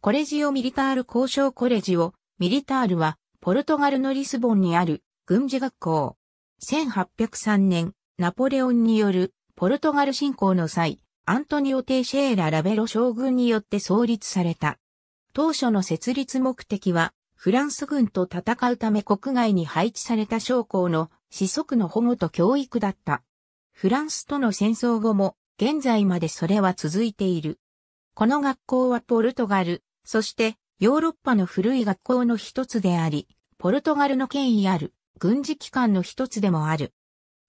コレジオ・ミリタール交渉コレジオ・ミリタールは、ポルトガルのリスボンにある軍事学校。1803年、ナポレオンによるポルトガル侵攻の際、アントニオ・テイシェーラ・ラベロ将軍によって創立された。当初の設立目的は、フランス軍と戦うため国外に配置された将校の子息の保護と教育だった。フランスとの戦争後も、現在までそれは続いている。この学校はポルトガル、そして、ヨーロッパの古い学校の一つであり、ポルトガルの権威ある軍事機関の一つでもある。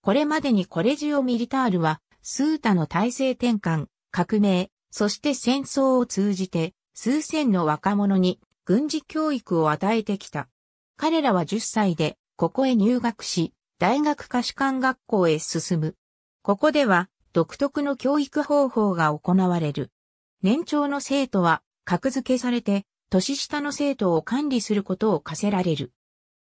これまでにコレジオ・ミリタールは、スータの体制転換、革命、そして戦争を通じて、数千の若者に軍事教育を与えてきた。彼らは10歳で、ここへ入学し、大学科士官学校へ進む。ここでは、独特の教育方法が行われる。年長の生徒は、格付けされて、年下の生徒を管理することを課せられる。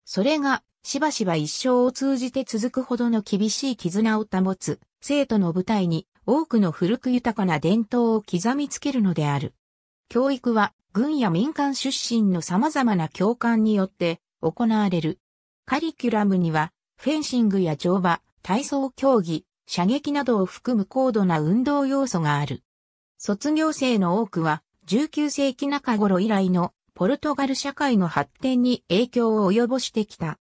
それが、しばしば一生を通じて続くほどの厳しい絆を保つ、生徒の舞台に多くの古く豊かな伝統を刻みつけるのである。教育は、軍や民間出身の様々な教官によって行われる。カリキュラムには、フェンシングや乗馬、体操競技、射撃などを含む高度な運動要素がある。卒業生の多くは、19世紀中頃以来のポルトガル社会の発展に影響を及ぼしてきた。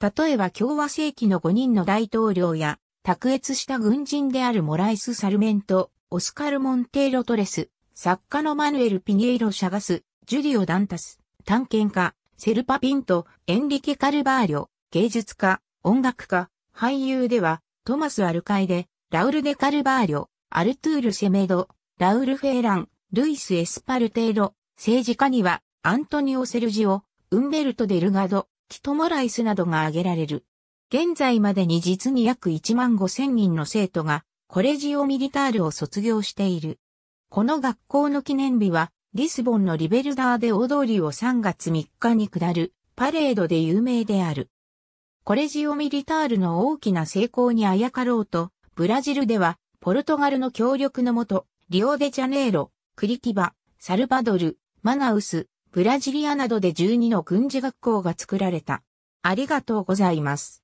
例えば共和世紀の5人の大統領や、卓越した軍人であるモライス・サルメント、オスカル・モンテイロ・トレス、作家のマヌエル・ピニエロ・シャガス、ジュリオ・ダンタス、探検家、セルパ・ピント、エンリケ・カルバーリョ、芸術家、音楽家、俳優では、トマス・アルカイデ、ラウル・デ・カルバーリョ、アルトゥール・セメド、ラウル・フェーラン、ルイス・エスパルテーロ、政治家には、アントニオ・セルジオ、ウンベルト・デルガド、キト・モライスなどが挙げられる。現在までに実に約1万5千人の生徒が、コレジオ・ミリタールを卒業している。この学校の記念日は、リスボンのリベルダーで大通りを3月3日に下る、パレードで有名である。コレジオ・ミリタールの大きな成功にあやかろうと、ブラジルでは、ポルトガルの協力のもと、リオデジャネイロ、クリティバ、サルバドル、マナウス、ブラジリアなどで12の軍事学校が作られた。ありがとうございます。